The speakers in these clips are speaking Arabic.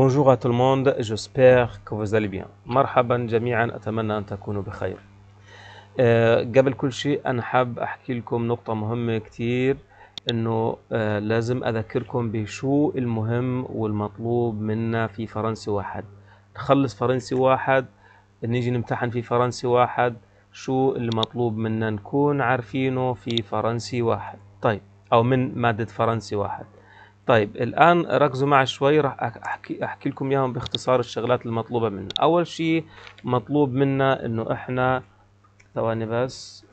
Bonjour à tout le monde, j'espère que vous allez bien. مرحبا جميعا أتمنى أن تكونوا بخير. قبل كل شيء أنا حاب أحكي لكم نقطة مهمة كتير إنه آه، لازم أذكركم بشو المهم والمطلوب منا في فرنسي واحد. نخلص فرنسي واحد نيجي نمتحن في فرنسي واحد شو المطلوب منا نكون عارفينه في فرنسي واحد. طيب أو من مادة فرنسي واحد. طيب الآن ركزوا معي شوي راح أحكي, أحكي لكم إياهم باختصار الشغلات المطلوبة منا أول شيء مطلوب منا إنه إحنا ثواني بس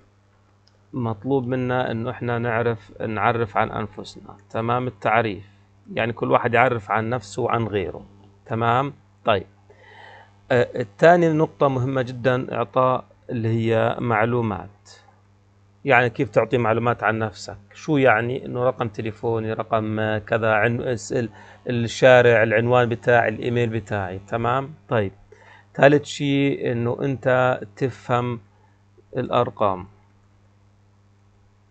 مطلوب منا إنه إحنا نعرف نعرف عن أنفسنا تمام التعريف يعني كل واحد يعرف عن نفسه وعن غيره تمام طيب آه، الثاني نقطة مهمة جدا إعطاء اللي هي معلومات يعني كيف تعطي معلومات عن نفسك شو يعني انه رقم تليفوني رقم كذا عن الشارع العنوان بتاعي الايميل بتاعي تمام طيب ثالث شيء انه انت تفهم الارقام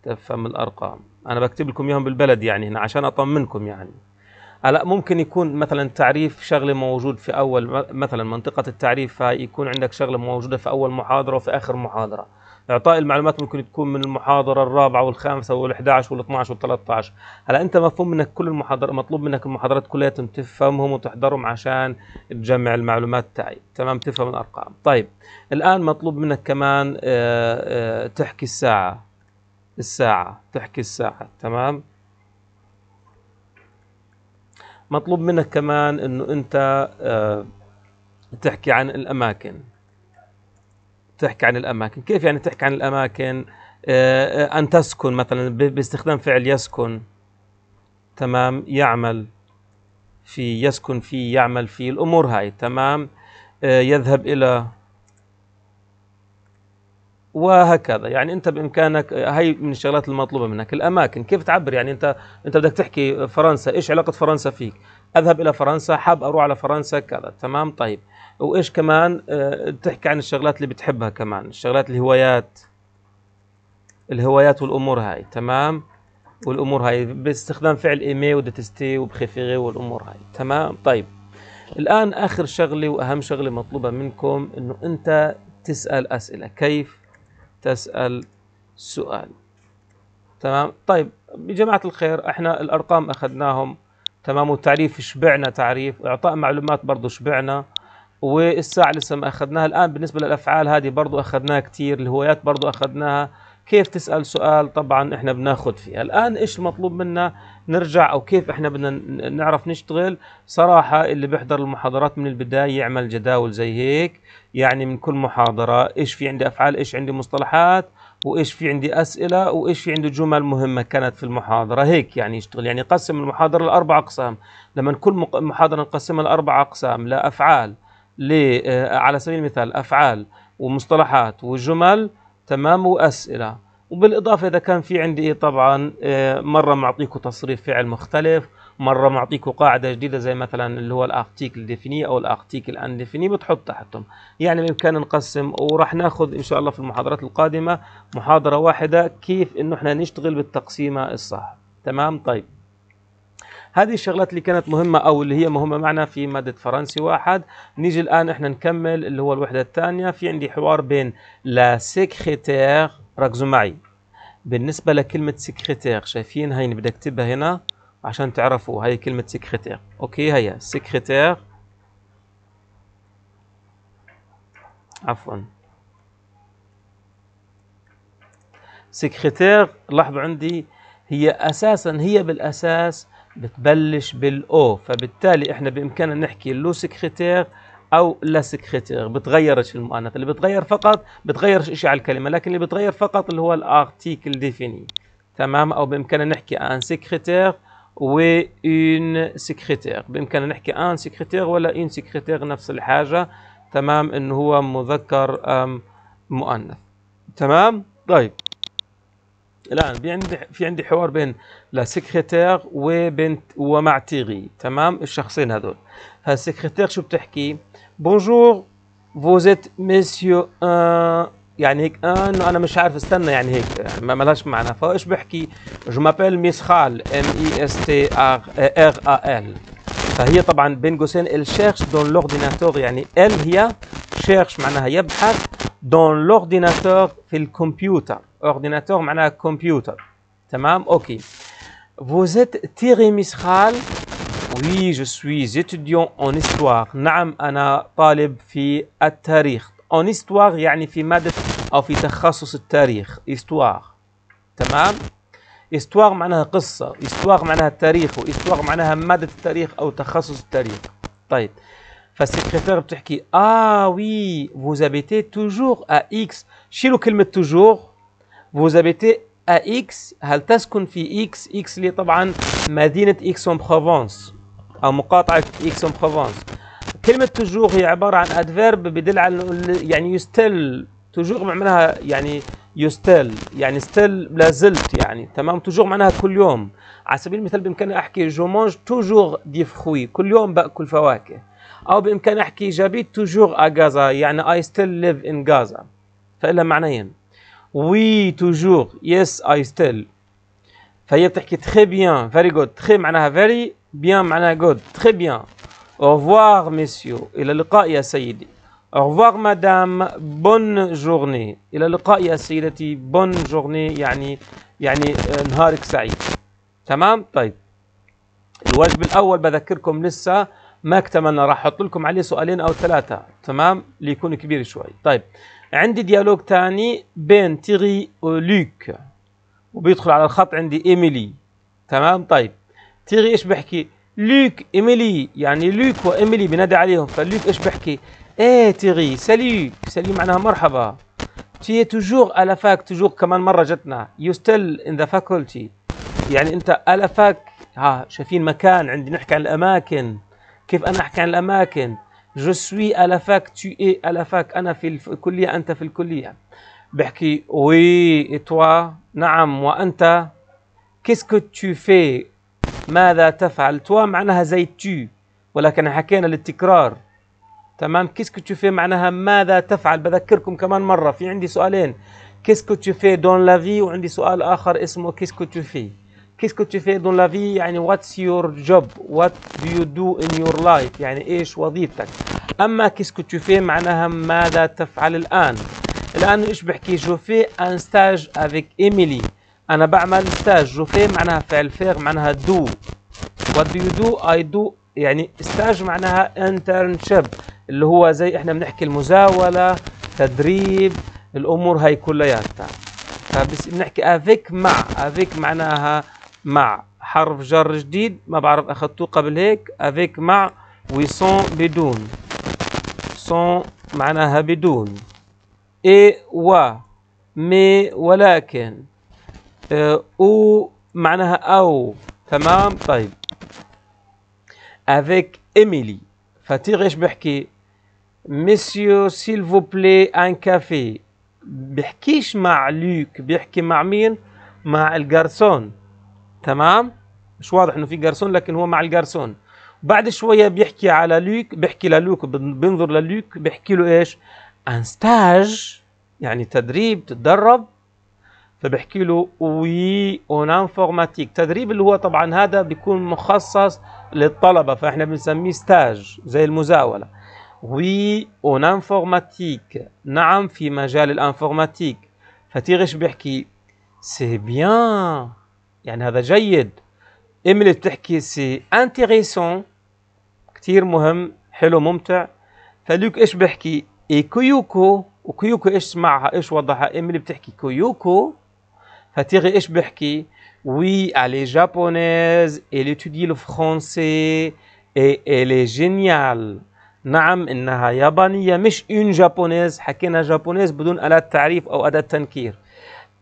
تفهم الارقام انا بكتب لكم اياهم بالبلد يعني هنا عشان اطمنكم يعني هلا ممكن يكون مثلا تعريف شغله موجود في اول مثلا منطقه التعريف يكون عندك شغله موجوده في اول محاضره وفي اخر محاضره اعطاء المعلومات ممكن تكون من المحاضره الرابعه والخامسه وال11 وال12 وال13 هلا انت مفهوم منك كل المحاضرات مطلوب منك المحاضرات كلها تفهمهم وتحضرهم عشان تجمع المعلومات تاعي تمام تفهم الارقام طيب الان مطلوب منك كمان آآ آه، آآ آه، تحكي الساعه الساعه تحكي الساعه تمام مطلوب منك كمان انه انت آه، تحكي عن الاماكن تحكي عن الأماكن كيف يعني تحكي عن الأماكن آه، آه، أن تسكن مثلا باستخدام فعل يسكن تمام يعمل في يسكن في يعمل فيه الأمور هاي تمام آه، يذهب إلى وهكذا يعني انت بامكانك هي من الشغلات المطلوبه منك الاماكن كيف تعبر يعني انت انت بدك تحكي فرنسا ايش علاقه فرنسا فيك اذهب الى فرنسا حاب اروح على فرنسا كذا تمام طيب وايش كمان آه، تحكي عن الشغلات اللي بتحبها كمان الشغلات الهوايات الهوايات والامور هاي تمام والامور هاي باستخدام فعل ايمي ودتستي وبخفيغي والامور هاي تمام طيب الان اخر شغله واهم شغله مطلوبه منكم انه انت تسال اسئله كيف تسال سؤال تمام طيب يا جماعه الخير احنا الارقام اخذناهم تمام والتعريف شبعنا تعريف اعطاء معلومات برضه شبعنا والساعة لسه ما أخذناها الآن بالنسبة للأفعال هذه برضو أخذناها كتير الهوايات برضو أخذناها كيف تسأل سؤال طبعا إحنا بناخد فيها الآن إيش المطلوب منا نرجع أو كيف إحنا بدنا نعرف نشتغل صراحة اللي بيحضر المحاضرات من البداية يعمل جداول زي هيك يعني من كل محاضرة إيش في عندي أفعال إيش عندي مصطلحات وايش في عندي اسئله وايش في عندي جمل مهمه كانت في المحاضره هيك يعني يشتغل يعني يقسم المحاضره لاربع اقسام لما كل محاضره نقسمها لاربع اقسام لافعال لا آه، على سبيل المثال أفعال ومصطلحات وجمل تمام وأسئلة وبالإضافة إذا كان في عندي إيه، طبعا آه، مرة معطيكم تصريف فعل مختلف مرة معطيكم قاعدة جديدة زي مثلا اللي هو الارتيكل ديفيني أو الارتيكل ان ديفيني بتحط تحتهم يعني بإمكان نقسم وراح ناخذ إن شاء الله في المحاضرات القادمة محاضرة واحدة كيف إنه إحنا نشتغل بالتقسيمة الصح تمام طيب هذه الشغلات اللي كانت مهمة أو اللي هي مهمة معنا في مادة فرنسي واحد نيجي الآن إحنا نكمل اللي هو الوحدة الثانية في عندي حوار بين لا سكرتير ركزوا معي بالنسبة لكلمة سكرتير شايفين هاي بدي أكتبها هنا عشان تعرفوا هاي كلمة سكرتير أوكي هيا سكرتير عفوا سكرتير لاحظوا عندي هي أساسا هي بالأساس بتبلش بالاو فبالتالي احنا بامكاننا نحكي لو سكريتير او لا سكريتير بتغيرش المؤنث اللي بتغير فقط بتغيرش شيء على الكلمه لكن اللي بتغير فقط اللي هو الارتيكل ديفيني تمام او بامكاننا نحكي ان سكريتير و اون سكريتير بامكاننا نحكي ان سكريتير ولا اون سكريتير نفس الحاجه تمام انه هو مذكر مؤنث تمام طيب الان في عندي في عندي حوار بين لا سكرتير وبنت ومع تيغي تمام الشخصين هذول هالسكرتير شو بتحكي بونجور فوزيت ميسيو يعني هيك انه انا مش عارف استنى يعني هيك يعني ما لهاش معنى فايش بحكي جو مابيل ميسخال ام اي اس تي ار ار ا ال فهي طبعا بين قوسين الشيرش دون لورديناتور يعني ال هي شيرش معناها يبحث دون لورديناتور في الكمبيوتر اورديناتور معناها كمبيوتر تمام اوكي Vous êtes Thierry Misral Oui, je suis étudiant en histoire. نعم أنا طالب في التاريخ. En histoire يعني في مادة أو في تخصص التاريخ. Histoire. تمام؟ Histoire معناها قصة. Histoire معناها التاريخ. و Histoire معناها مادة التاريخ أو تخصص التاريخ. طيب. فالسكريتير بتحكي اه وي vous habitez توجور ا اكس شيلوا كلمة توجور vous habitez ا اكس هل تسكن في اكس اكس اللي طبعا مدينة إكس اون بروفونس أو مقاطعة إكس اون بروفونس كلمة توجور هي عبارة عن adverb بدل على يعني يستل توجور معناها يعني يستل يعني ستيل لا زلت يعني تمام توجور معناها كل يوم على سبيل المثال بامكاني احكي جو مونج توجور دي فخوي كل يوم باكل فواكه او بامكاني احكي جابيت توجور ا غازا يعني اي ستيل ليف ان غازا فإلها معنيين وي توجور يس اي ستيل فهي بتحكي تخي بيان فيري جود تخي معناها فيري بيان معناها جود تخي بيان اوفوار ميسيو الى اللقاء يا سيدي اوفوار مدام بون جورني الى اللقاء يا سيدتي بون جورني يعني يعني آه، نهارك سعيد تمام طيب الواجب الاول بذكركم لسه ما اكتملنا راح احط لكم عليه سؤالين او ثلاثه تمام ليكون كبير شوي طيب عندي ديالوج ثاني بين تيغي ولوك وبيدخل على الخط عندي ايميلي تمام طيب تيغي ايش بحكي لوك ايميلي يعني لوك وايميلي بنادي عليهم فلوك ايش بحكي ايه تيغي سالي سالي معناها مرحبا تي توجور الافاك توجور كمان مره جتنا يو ستيل ان ذا فاكولتي يعني انت الافاك ها شايفين مكان عندي نحكي عن الاماكن كيف انا احكي عن الاماكن جو سوي فاك تو اي فاك انا في الكليه انت في الكليه بحكي وي توا نعم وانت كيسكو تو في ماذا تفعل توا معناها زي تو ولكن حكينا للتكرار تمام كيسكو تو في معناها ماذا تفعل بذكركم كمان مره في عندي سؤالين كيسكو تو في دون لا في وعندي سؤال اخر اسمه كيسكو تو في qu'est-ce que tu fais dans la vie يعني what's your job what do you do in your life يعني ايش وظيفتك اما qu'est-ce que tu fais معناها ماذا تفعل الان الان ايش بحكي جو في ان ستاج avec ايميلي انا بعمل ستاج جو في معناها فعل فيغ معناها دو what do you do I do يعني ستاج معناها internship اللي هو زي احنا بنحكي المزاولة تدريب الامور هاي كلياتها فبنحكي افيك مع افيك معناها مع حرف جر جديد ما بعرف اخذته قبل هيك افيك مع ويسون بدون سون معناها بدون إي و مي ولكن أه، أو معناها أو تمام طيب افيك إيميلي فتيغ إيش بحكي ميسيو سيل فو بلي ان كافي بحكيش مع لوك بيحكي مع مين مع الجارسون تمام مش واضح انه في جرسون لكن هو مع الجرسون بعد شويه بيحكي على لوك بيحكي للوك بينظر للوك بيحكي له ايش ان ستاج يعني تدريب تتدرب فبحكي له وي اون انفورماتيك تدريب اللي هو طبعا هذا بيكون مخصص للطلبه فاحنا بنسميه ستاج زي المزاوله وي اون انفورماتيك نعم في مجال الانفورماتيك فتيغش بيحكي سي بيان يعني هذا جيد إملي بتحكي سي انتيريسون كتير مهم حلو ممتع فلوك ايش بحكي إي كيوكو وكيوكو ايش سمعها ايش وضعها إملي بتحكي كيوكو فتيغي ايش بحكي وي الي جابونيز الي تودي لو فرونسي français et نعم إنها يابانية مش اون جابونيز حكينا جابونيز بدون الات تعريف أو أداة تنكير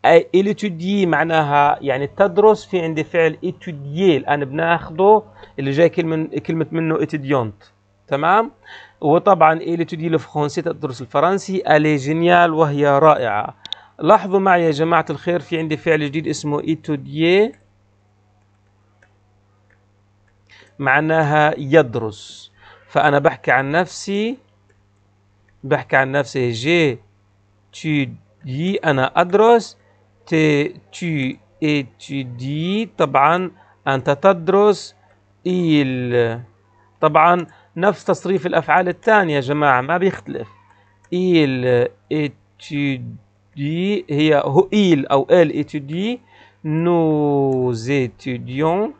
اي اتودي معناها يعني تدرس في عندي فعل اتوديي الان بناخذه اللي جاي كلمه كلمه منه اتيديونت تمام وطبعا تودي الفرنسي تدرس الفرنسي الي جينيال وهي رائعه لاحظوا معي يا جماعه الخير في عندي فعل جديد اسمه اتوديي معناها يدرس فانا بحكي عن نفسي بحكي عن نفسي جي تي دي انا ادرس تي تي اي تي دي طبعا انت تدرس ايل طبعا نفس تصريف الافعال الثانيه يا جماعه ما بيختلف ايل اي تي دي هي هو ايل او ال اي تي دي نو زيتيديون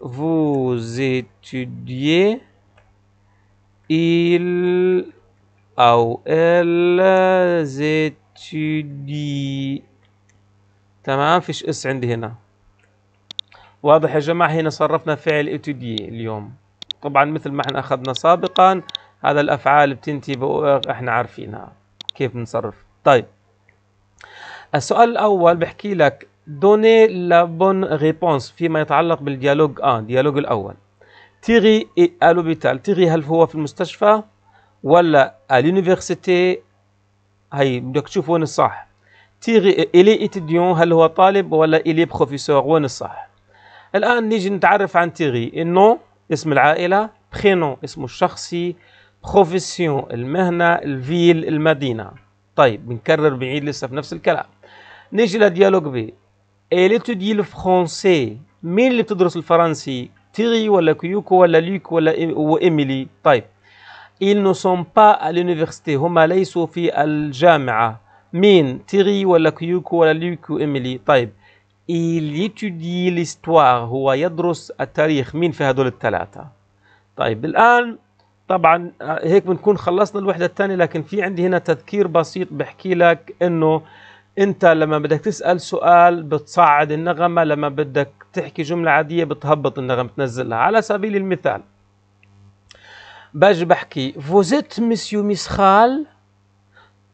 فو زيتيديي ايل او ال زيتيديون دي تمام فيش اس عندي هنا واضح يا جماعة هنا صرفنا فعل اتودي اليوم طبعا مثل ما احنا اخذنا سابقا هذا الافعال بتنتهي احنا عارفينها كيف بنصرف طيب السؤال الاول بحكي لك دوني لا بون ريبونس فيما يتعلق بالديالوج اه ديالوج الاول تيغي اي الوبيتال تيغي هل هو في المستشفى ولا اليونيفرسيتي هاي بدك تشوف وين الصح تيغي إلي اتديون هل هو طالب ولا إلي بروفيسور وين الصح الآن نيجي نتعرف عن تيغي إنو اسم العائلة بخينو اسمه الشخصي بروفيسيون المهنة الفيل المدينة طيب بنكرر بعيد لسه في نفس الكلام نيجي لديالوج بي إلي تدي الفرنسي مين اللي بتدرس الفرنسي تيغي ولا كيوكو ولا ليك ولا وإيميلي طيب ils ne sont pas à l'université هما ليسوا في الجامعة مين تيري ولا كيوكو ولا ليوكو إميلي طيب il étudie l'histoire هو يدرس التاريخ مين في هذول الثلاثة طيب الآن طبعا هيك بنكون خلصنا الوحدة الثانية لكن في عندي هنا تذكير بسيط بحكي لك انه انت لما بدك تسأل سؤال بتصعد النغمة لما بدك تحكي جملة عادية بتهبط النغمة تنزلها على سبيل المثال باجي بحكي فوزيت مسيو مسخال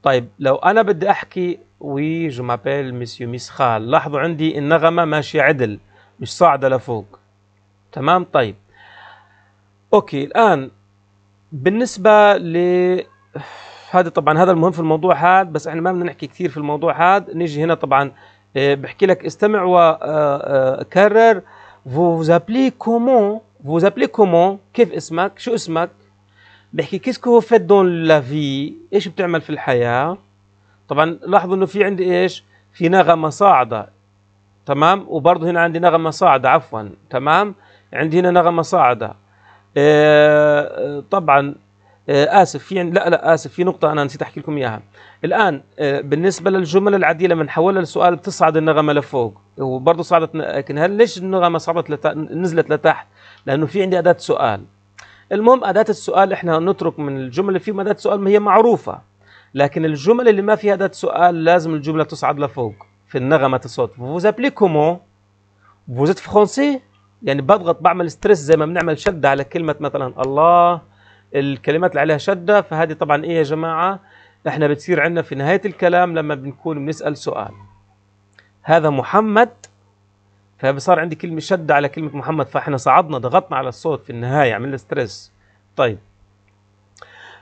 طيب لو انا بدي احكي وي جو مابيل مسيو مسخال لاحظوا عندي النغمه ماشيه عدل مش صاعده لفوق تمام طيب اوكي الان بالنسبه ل هذا طبعا هذا المهم في الموضوع هذا بس احنا ما بدنا نحكي كثير في الموضوع هذا نيجي هنا طبعا آه، بحكي لك استمع وكرر آه، آه، vous كومون comment كومون كيف اسمك شو اسمك بحكي كيسكو هو فات دون لا في ايش بتعمل في الحياه طبعا لاحظوا انه في عندي ايش في نغمه صاعده تمام وبرضه هنا عندي نغمه صاعده عفوا تمام عندي هنا نغمه صاعده آه، طبعا آه، اسف في لا لا اسف في نقطه انا نسيت احكي لكم اياها الان آه، بالنسبه للجمل العديله لما نحولها لسؤال بتصعد النغمه لفوق وبرضه صعدت لكن هل ليش النغمه صعدت لت... نزلت لتحت لانه في عندي اداه سؤال المهم أداة السؤال احنا نترك من الجمل اللي فيهم أداة سؤال ما هي معروفة لكن الجمل اللي ما فيها أداة سؤال لازم الجملة تصعد لفوق في النغمة الصوت vous appelez comment vous êtes français يعني بضغط بعمل ستريس زي ما بنعمل شدة على كلمة مثلا الله الكلمات اللي عليها شدة فهذه طبعا ايه يا جماعة احنا بتصير عندنا في نهاية الكلام لما بنكون بنسأل سؤال هذا محمد فصار عندي كلمه شده على كلمه محمد فاحنا صعدنا ضغطنا على الصوت في النهايه عملنا ستريس طيب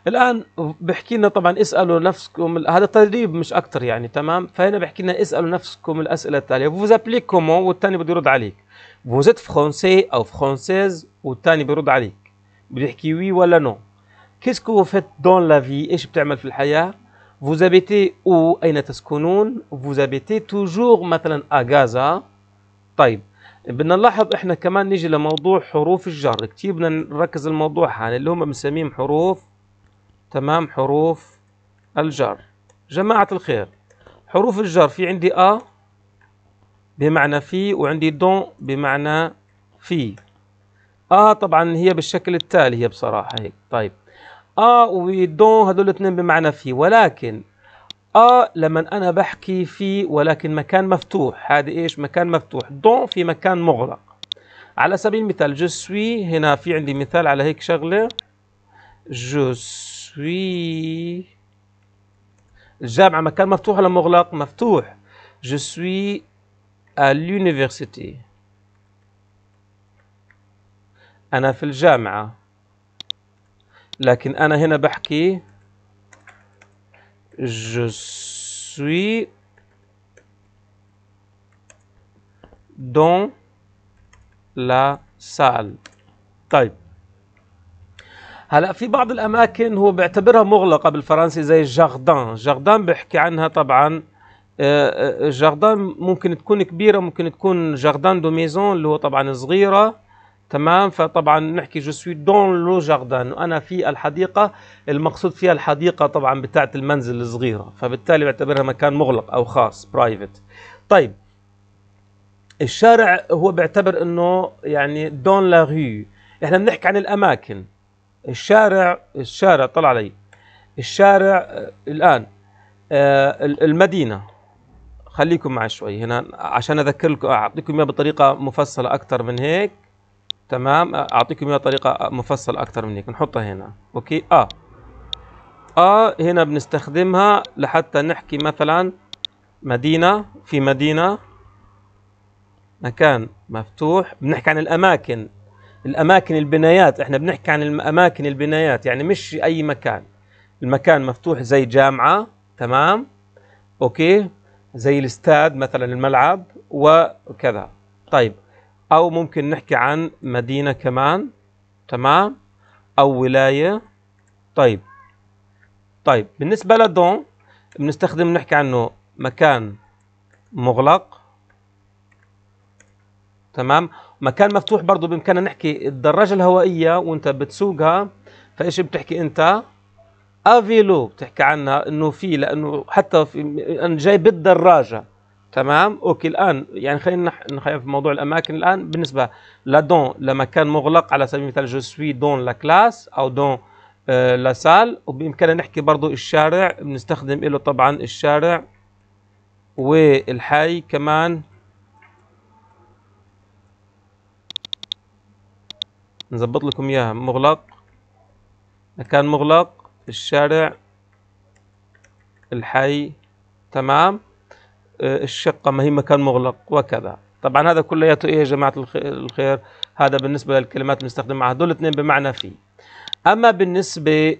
الان بحكي لنا طبعا اسالوا نفسكم هذا تدريب مش اكثر يعني تمام فهنا بحكي لنا اسالوا نفسكم الاسئله التاليه فوز ابلي كومون والثاني بده يرد عليك فوز ات فرونسي او فرونسيز والثاني بيرد عليك بده يحكي وي ولا نو كيسكو كو فيت دون لا في ايش بتعمل في الحياه فوز ابيتي او اين تسكنون فوز ابيتي توجور مثلا اغازا طيب بدنا نلاحظ احنا كمان نيجي لموضوع حروف الجر كتير بدنا نركز الموضوع هذا اللي هم بنسميهم حروف تمام حروف الجر جماعة الخير حروف الجر في عندي أ بمعنى في وعندي دون بمعنى في آ طبعا هي بالشكل التالي هي بصراحة هيك طيب آ ودون هذول الاثنين بمعنى في ولكن ا آه، لما انا بحكي في ولكن مكان مفتوح هذا ايش مكان مفتوح دون في مكان مغلق على سبيل المثال جو سوي هنا في عندي مثال على هيك شغله جو سوي الجامعه مكان مفتوح ولا مغلق مفتوح جو سوي اليونيفرسيتي انا في الجامعه لكن انا هنا بحكي Je suis dans la salle. طيب هلا في بعض الاماكن هو بيعتبرها مغلقه بالفرنسي زي جاردان جاردان بيحكي عنها طبعا جاردان آه، آه، ممكن تكون كبيره ممكن تكون جاردان دو ميزون اللي هو طبعا صغيره تمام فطبعا نحكي جو سوي دون لو جاردان وانا في الحديقه المقصود فيها الحديقه طبعا بتاعه المنزل الصغيره فبالتالي بعتبرها مكان مغلق او خاص برايفت طيب الشارع هو بيعتبر انه يعني دون لا ري احنا بنحكي عن الاماكن الشارع الشارع طلع علي الشارع الان آه، المدينه خليكم معي شوي هنا عشان اذكر لكم اعطيكم اياه بطريقه مفصله اكثر من هيك تمام اعطيكم اياها طريقه مفصل اكثر من هيك نحطها هنا اوكي اه اه هنا بنستخدمها لحتى نحكي مثلا مدينه في مدينه مكان مفتوح بنحكي عن الاماكن الاماكن البنايات احنا بنحكي عن الاماكن البنايات يعني مش اي مكان المكان مفتوح زي جامعه تمام اوكي زي الاستاد مثلا الملعب وكذا طيب أو ممكن نحكي عن مدينة كمان تمام أو ولاية طيب طيب بالنسبة لدون بنستخدم نحكي عنه مكان مغلق تمام مكان مفتوح برضه بإمكاننا نحكي الدراجة الهوائية وأنت بتسوقها فإيش بتحكي أنت افيلو بتحكي عنها انه في لانه حتى في انا جاي بالدراجه تمام اوكي الان يعني خلينا نحيا في موضوع الاماكن الان بالنسبه لا دون لمكان مغلق على سبيل المثال جو سوي دون لا كلاس او دون لا سال وبامكاننا نحكي برضو الشارع بنستخدم له طبعا الشارع والحي كمان نظبط لكم اياها مغلق مكان مغلق الشارع الحي تمام الشقة ما هي مكان مغلق وكذا طبعا هذا كلياته ايه يا جماعة الخير هذا بالنسبة للكلمات اللي بنستخدمها هدول الاثنين بمعنى في أما بالنسبة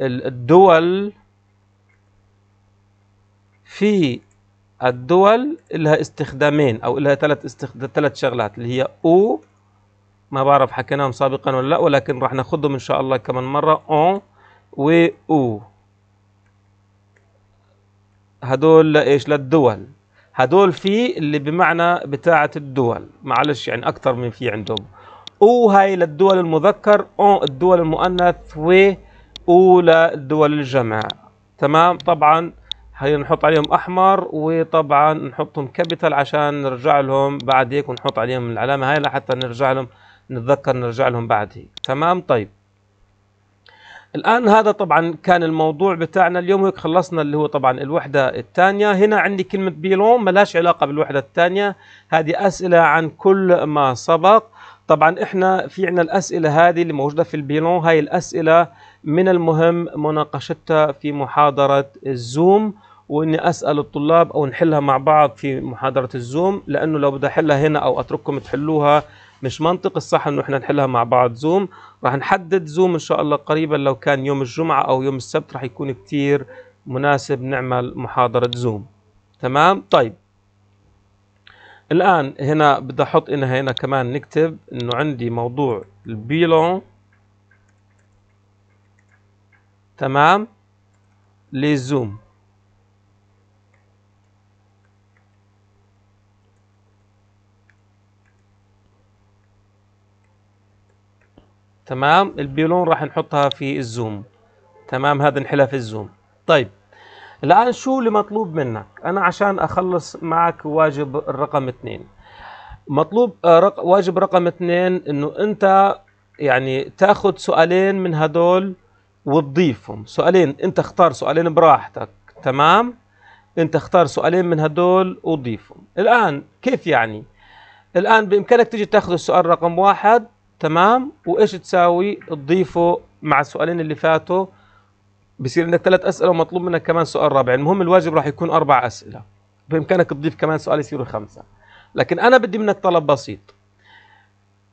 للدول في الدول لها استخدامين او لها ثلاث استخد... ثلاث شغلات اللي هي او ما بعرف حكيناهم سابقا ولا لا ولكن راح ناخذهم ان شاء الله كمان مره اون و او هدول ايش للدول هدول في اللي بمعنى بتاعة الدول معلش يعني أكثر من في عندهم أو هاي للدول المذكر أو الدول المؤنث و أو للدول الجمع تمام طبعا هي نحط عليهم أحمر وطبعا نحطهم كابيتال عشان نرجع لهم بعد هيك ونحط عليهم العلامة هاي لحتى نرجع لهم نتذكر نرجع لهم بعد هيك تمام طيب الآن هذا طبعا كان الموضوع بتاعنا اليوم هيك خلصنا اللي هو طبعا الوحدة الثانية هنا عندي كلمة بيلون ملاش علاقة بالوحدة الثانية هذه أسئلة عن كل ما سبق طبعا احنا في عنا الأسئلة هذه اللي موجودة في البيلون هاي الأسئلة من المهم مناقشتها في محاضرة الزوم واني اسال الطلاب او نحلها مع بعض في محاضره الزوم لانه لو بدي احلها هنا او اترككم تحلوها مش منطق الصح انه احنا نحلها مع بعض زوم راح نحدد زوم ان شاء الله قريبا لو كان يوم الجمعه او يوم السبت راح يكون كتير مناسب نعمل محاضره زوم تمام طيب الان هنا بدي احط هنا هنا كمان نكتب انه عندي موضوع البيلون تمام للزوم تمام البيلون راح نحطها في الزوم تمام هذا نحلها في الزوم طيب الآن شو اللي مطلوب منك أنا عشان أخلص معك واجب الرقم اثنين مطلوب آه، رق... واجب رقم اثنين انه انت يعني تاخذ سؤالين من هدول وتضيفهم سؤالين انت اختار سؤالين براحتك تمام انت اختار سؤالين من هدول وضيفهم الان كيف يعني الان بامكانك تيجي تاخذ السؤال رقم واحد تمام وايش تساوي تضيفه مع السؤالين اللي فاتوا بصير عندك ثلاث اسئله ومطلوب منك كمان سؤال رابع يعني المهم الواجب راح يكون اربع اسئله بامكانك تضيف كمان سؤال يصيروا خمسه لكن انا بدي منك طلب بسيط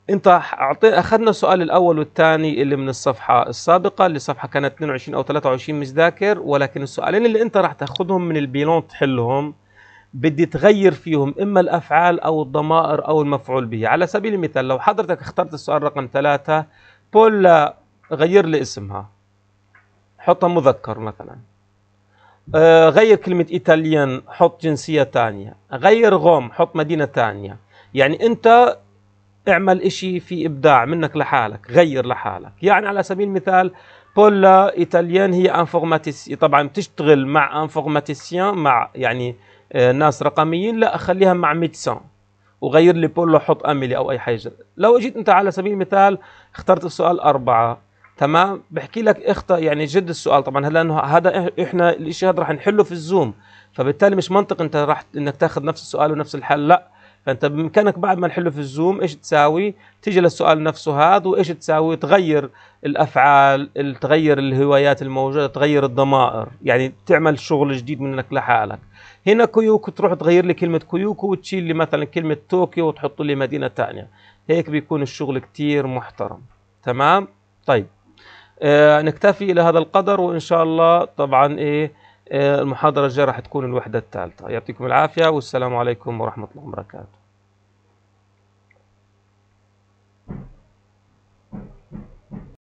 انت اعطينا اخذنا السؤال الاول والثاني اللي من الصفحه السابقه اللي الصفحه كانت 22 او 23 مش ذاكر ولكن السؤالين اللي انت راح تاخذهم من البيلون تحلهم بدي تغير فيهم إما الأفعال أو الضمائر أو المفعول به على سبيل المثال لو حضرتك اخترت السؤال رقم ثلاثة بولا غير لي اسمها حطها مذكر مثلا آه، غير كلمة إيطاليان حط جنسية تانية غير غوم حط مدينة تانية يعني أنت اعمل إشي في إبداع منك لحالك غير لحالك يعني على سبيل المثال بولا إيطاليان هي انفورماتيسي طبعا بتشتغل مع انفورماتيسيان مع يعني آه، ناس رقميين لا اخليها مع ميدسون وغير لي بولو وحط حط املي او اي حاجه لو اجيت انت على سبيل المثال اخترت السؤال أربعة تمام بحكي لك اخطا يعني جد السؤال طبعا هلا لانه هذا احنا الشيء هذا رح نحله في الزوم فبالتالي مش منطق انت راح انك تاخذ نفس السؤال ونفس الحل لا فانت بامكانك بعد ما نحله في الزوم ايش تساوي تيجي للسؤال نفسه هذا وايش تساوي تغير الافعال تغير الهوايات الموجوده تغير الضمائر يعني تعمل شغل جديد منك لحالك هنا كيوكو تروح تغير لي كلمه كيوكو وتشيل لي مثلا كلمه طوكيو وتحط لي مدينه ثانيه هيك بيكون الشغل كتير محترم تمام طيب آه نكتفي الى هذا القدر وان شاء الله طبعا ايه آه المحاضره الجايه راح تكون الوحده الثالثه يعطيكم العافيه والسلام عليكم ورحمه الله وبركاته